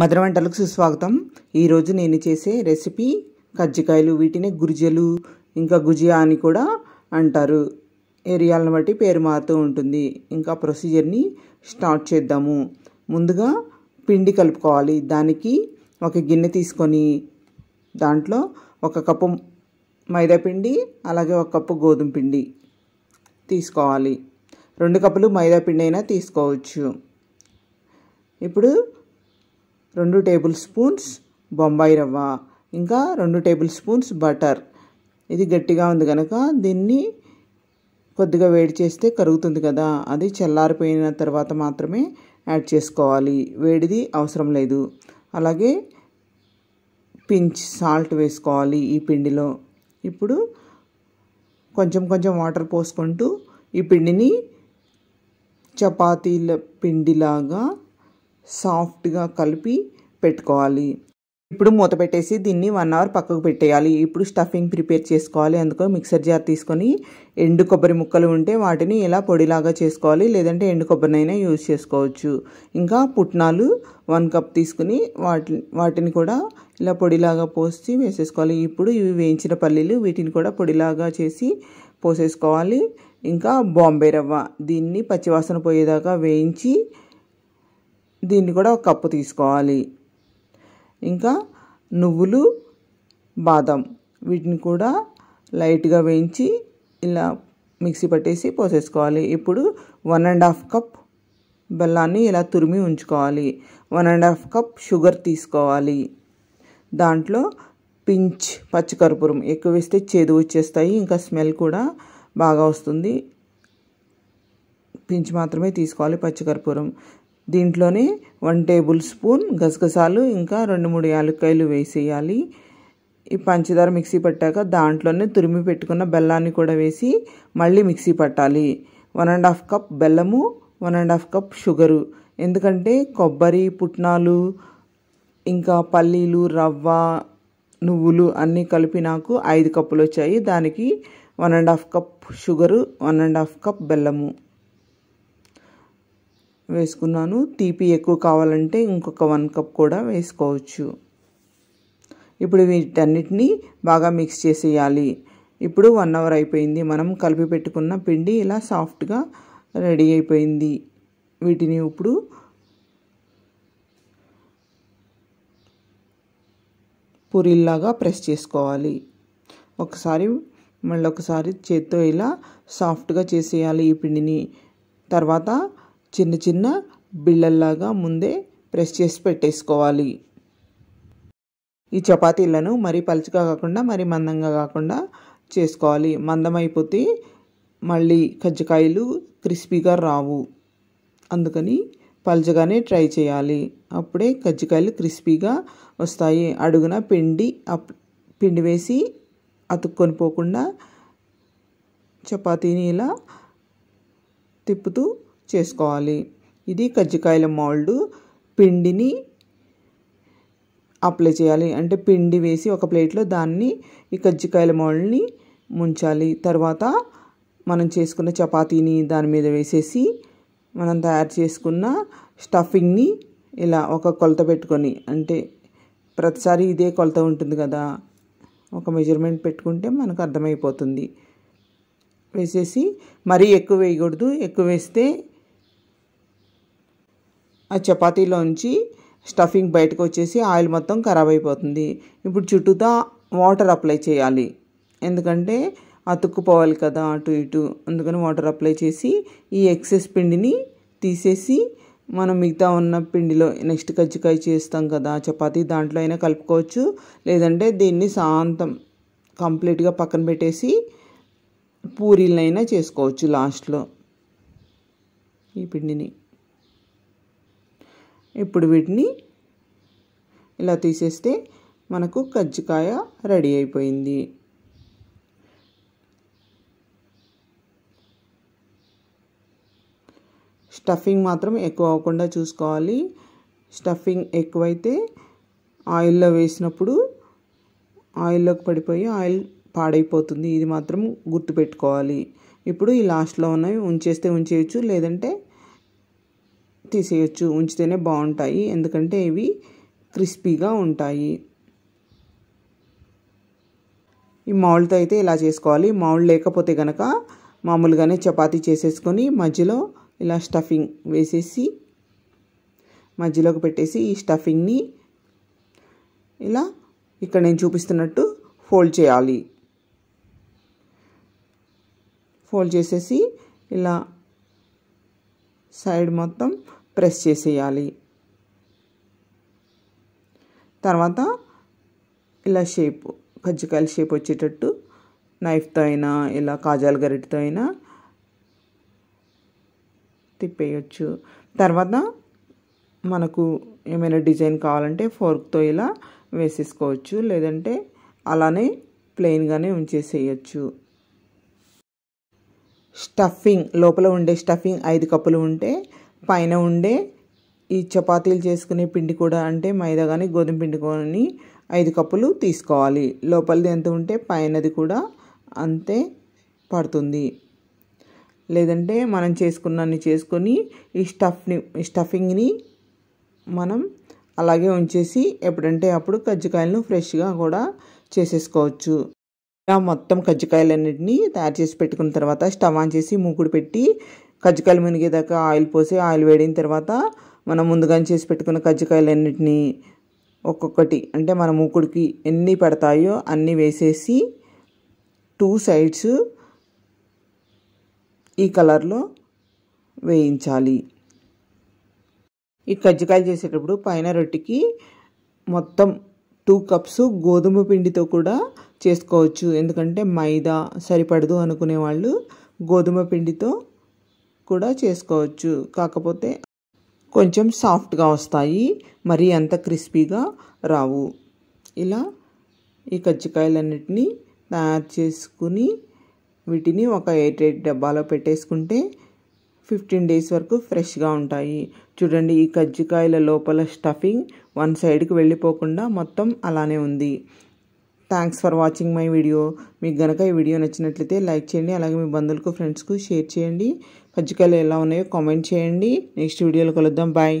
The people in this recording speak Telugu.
మధుర వంటలకు సుస్వాగతం ఈరోజు నేను చేసే రెసిపీ కజ్జికాయలు వీటిని గురిజలు ఇంకా గుజియా అని కూడా అంటారు ఏరియాలను బట్టి పేరు మారుతూ ఉంటుంది ఇంకా ప్రొసీజర్ని స్టార్ట్ చేద్దాము ముందుగా పిండి కలుపుకోవాలి దానికి ఒక గిన్నె తీసుకొని దాంట్లో ఒక కప్పు మైదా పిండి అలాగే ఒక కప్పు గోధుమ పిండి తీసుకోవాలి రెండు కప్పులు మైదా పిండి అయినా తీసుకోవచ్చు ఇప్పుడు రెండు టేబుల్ స్పూన్స్ బొంబాయి రవ్వ ఇంకా రెండు టేబుల్ స్పూన్స్ బటర్ ఇది గట్టిగా ఉంది కనుక దీన్ని కొద్దిగా వేడి చేస్తే కరుగుతుంది కదా అది చల్లారిపోయిన తర్వాత మాత్రమే యాడ్ చేసుకోవాలి వేడిది అవసరం లేదు అలాగే పించ్ సాల్ట్ వేసుకోవాలి ఈ పిండిలో ఇప్పుడు కొంచెం కొంచెం వాటర్ పోసుకుంటూ ఈ పిండిని చపాతీల పిండిలాగా సాఫ్ట్గా కలిపి పెట్టుకోవాలి ఇప్పుడు మూత పెట్టేసి దీన్ని వన్ అవర్ పక్కకు పెట్టేయాలి ఇప్పుడు స్టఫింగ్ ప్రిపేర్ చేసుకోవాలి అందుకో మిక్సర్ జార్ తీసుకొని ఎండు కొబ్బరి ముక్కలు ఉంటే వాటిని ఇలా పొడిలాగా చేసుకోవాలి లేదంటే ఎండు కొబ్బరినైనా యూజ్ చేసుకోవచ్చు ఇంకా పుట్నాలు వన్ కప్ తీసుకుని వాటి వాటిని కూడా ఇలా పొడిలాగా పోసి వేసేసుకోవాలి ఇప్పుడు ఇవి వేయించిన పల్లీలు వీటిని కూడా పొడిలాగా చేసి పోసేసుకోవాలి ఇంకా బాంబే రవ్వ దీన్ని పచ్చివాసన పోయేదాకా వేయించి దీన్ని కూడా ఒక కప్పు తీసుకోవాలి ఇంకా నువ్వులు బాదం వీటిని కూడా లైట్గా వేయించి ఇలా మిక్సీ పట్టేసి పోసేసుకోవాలి ఇప్పుడు వన్ అండ్ హాఫ్ కప్ బెల్లాన్ని ఇలా తురిమి ఉంచుకోవాలి one and half cup sugar తీసుకోవాలి దాంట్లో పించ్ పచ్చికర్పూరం ఎక్కువ వేస్తే చేదు వచ్చేస్తాయి ఇంకా స్మెల్ కూడా బాగా వస్తుంది పించ్ మాత్రమే తీసుకోవాలి పచ్చికర్పూరం దీంట్లోనే వన్ టేబుల్ స్పూన్ గసగసాలు ఇంకా రెండు మూడు యాలక్కాయలు వేసేయాలి ఈ పంచదార మిక్సీ పట్టాక దాంట్లోనే తురిమి పెట్టుకున్న బెల్లాన్ని కూడా వేసి మళ్ళీ మిక్సీ పట్టాలి వన్ అండ్ హాఫ్ కప్ బెల్లము one and half cup sugar ఎందుకంటే కొబ్బరి పుట్నాలు ఇంకా పల్లీలు రవ్వ నువ్వులు అన్నీ కలిపి నాకు ఐదు కప్పులు వచ్చాయి దానికి one and half cup sugar one and half cup బెల్లము వేసుకున్నాను తీపి ఎక్కువ కావాలంటే ఇంకొక వన్ కప్ కూడా వేసుకోవచ్చు ఇప్పుడు వీటన్నిటిని బాగా మిక్స్ చేసేయాలి ఇప్పుడు వన్ అవర్ అయిపోయింది మనం కలిపి పెట్టుకున్న పిండి ఇలా సాఫ్ట్గా రెడీ అయిపోయింది వీటిని ఇప్పుడు పూరిల్లాగా ప్రెస్ చేసుకోవాలి ఒకసారి మళ్ళీ ఒకసారి చేత్తో ఇలా సాఫ్ట్గా చేసేయాలి ఈ పిండిని తర్వాత చిన్న చిన్న బిళ్ళల్లాగా ముందే ప్రెస్ చేసి పెట్టేసుకోవాలి ఈ చపాతీలను మరీ పలుచగా కాకుండా మరీ మందంగా కాకుండా చేసుకోవాలి మందమైపోతే మళ్ళీ కజ్జికాయలు క్రిస్పీగా రావు అందుకని పలుచగానే ట్రై చేయాలి అప్పుడే కజ్జికాయలు క్రిస్పీగా వస్తాయి అడుగున పిండి పిండి వేసి అతుక్కొని పోకుండా చపాతీని ఇలా తిప్పుతూ చేసుకోవాలి ఇది కజ్జికాయల మోల్డ్ పిండిని అప్లై చేయాలి అంటే పిండి వేసి ఒక ప్లేట్లో దాన్ని ఈ కజ్జికాయల మోల్డ్ని ముంచాలి తర్వాత మనం చేసుకున్న చపాతీని దాని మీద వేసేసి మనం తయారు చేసుకున్న స్టఫింగ్ని ఇలా ఒక కొలత పెట్టుకొని అంటే ప్రతిసారి ఇదే కొలత ఉంటుంది కదా ఒక మెజర్మెంట్ పెట్టుకుంటే మనకు అర్థమైపోతుంది వేసేసి మరీ ఎక్కువ వేయకూడదు ఎక్కువ వేస్తే ఆ చపాతీలోంచి స్టఫింగ్ బయటకు వచ్చేసి ఆయిల్ మొత్తం ఖరాబ్ అయిపోతుంది ఇప్పుడు చుట్టూతా వాటర్ అప్లై చేయాలి ఎందుకంటే అతుక్కుపోవాలి కదా అటు ఇటు అందుకని వాటర్ అప్లై చేసి ఈ ఎక్సెస్ పిండిని తీసేసి మనం మిగతా ఉన్న పిండిలో నెక్స్ట్ కజ్జికాయ చేస్తాం కదా చపాతీ దాంట్లో అయినా కలుపుకోవచ్చు లేదంటే దీన్ని శాంతం కంప్లీట్గా పక్కన పెట్టేసి పూరీలైనా చేసుకోవచ్చు లాస్ట్లో ఈ పిండిని ఇప్పుడు వీటిని ఇలా తీసేస్తే మనకు కజ్జికాయ రెడీ అయిపోయింది స్టఫింగ్ మాత్రం ఎక్కువ అవ్వకుండా చూసుకోవాలి స్టఫింగ్ ఎక్కువైతే ఆయిల్లో వేసినప్పుడు ఆయిల్లోకి పడిపోయి ఆయిల్ పాడైపోతుంది ఇది మాత్రం గుర్తుపెట్టుకోవాలి ఇప్పుడు ఈ లాస్ట్లో ఉన్నవి ఉంచేస్తే ఉంచేయచ్చు లేదంటే తీసేయచ్చు ఉంచితేనే బాగుంటాయి ఎందుకంటే ఇవి క్రిస్పీగా ఉంటాయి ఈ మౌల్తో అయితే ఇలా చేసుకోవాలి మౌల్ లేకపోతే కనుక మామూలుగానే చపాతీ చేసేసుకొని మధ్యలో ఇలా స్టఫింగ్ వేసేసి మధ్యలోకి పెట్టేసి ఈ స్టఫింగ్ని ఇలా ఇక్కడ నేను చూపిస్తున్నట్టు ఫోల్డ్ చేయాలి ఫోల్డ్ చేసేసి ఇలా సైడ్ మొత్తం ప్రెస్ చేసేయాలి తర్వాత ఇలా షేప్ కజ్జికాయల షేప్ వచ్చేటట్టు నైఫ్తో అయినా ఇలా కాజాల గరిటితో అయినా తిప్పేయచ్చు తర్వాత మనకు ఏమైనా డిజైన్ కావాలంటే ఫోర్క్తో ఇలా వేసేసుకోవచ్చు లేదంటే అలానే ప్లెయిన్గానే ఉంచేసేయచ్చు స్టఫింగ్ లోపల ఉండే స్టఫింగ్ ఐదు కప్పులు ఉంటే పైన ఉండే ఈ చపాతీలు చేసుకునే పిండి కూడా అంటే మైదా కానీ గోధుమ పిండి కానీ ఐదు కప్పులు తీసుకోవాలి లోపలిది ఎంత ఉంటే పైనది కూడా అంతే పడుతుంది లేదంటే మనం చేసుకున్నీ చేసుకొని ఈ స్టఫ్ని స్టఫింగ్ని మనం అలాగే ఉంచేసి ఎప్పుడంటే అప్పుడు కజ్జికాయలను ఫ్రెష్గా కూడా చేసేసుకోవచ్చు ఇలా మొత్తం అన్నింటినీ తయారు చేసి పెట్టుకున్న తర్వాత స్టవ్ ఆన్ చేసి మూకుడు పెట్టి కజ్జికాయలు మునిగేదాకా ఆయిల్ పోసి ఆయిల్ వేడిన తర్వాత మనం ముందుగా చేసి పెట్టుకున్న కజ్జికాయలు అన్నింటినీ ఒక్కొక్కటి అంటే మన మూకుడికి ఎన్ని పడతాయో అన్నీ వేసేసి టూ సైడ్స్ ఈ కలర్లో వేయించాలి ఈ కజ్జికాయలు చేసేటప్పుడు పైన రొట్టెకి మొత్తం టూ కప్స్ గోధుమ పిండితో కూడా చేసుకోవచ్చు ఎందుకంటే మైదా సరిపడదు అనుకునే వాళ్ళు గోధుమ పిండితో కూడా చేసుకోవచ్చు కాకపోతే కొంచెం సాఫ్ట్గా వస్తాయి మరీ అంత క్రిస్పీగా రావు ఇలా ఈ కజ్జికాయలన్నిటినీ తయారు చేసుకుని వీటిని ఒక ఎయిట్ ఎయిట్ డబ్బాలో పెట్టేసుకుంటే ఫిఫ్టీన్ డేస్ వరకు ఫ్రెష్గా ఉంటాయి చూడండి ఈ కజ్జికాయల లోపల స్టఫింగ్ వన్ సైడ్కి వెళ్ళిపోకుండా మొత్తం అలానే ఉంది thanks for watching my video మీకు కనుక ఈ వీడియో నచ్చినట్లయితే లైక్ చేయండి అలాగే మీ బంధువులకు ఫ్రెండ్స్కు షేర్ చేయండి పచ్చికాయలు ఎలా ఉన్నాయో కామెంట్ చేయండి నెక్స్ట్ వీడియోలో కలుద్దాం బాయ్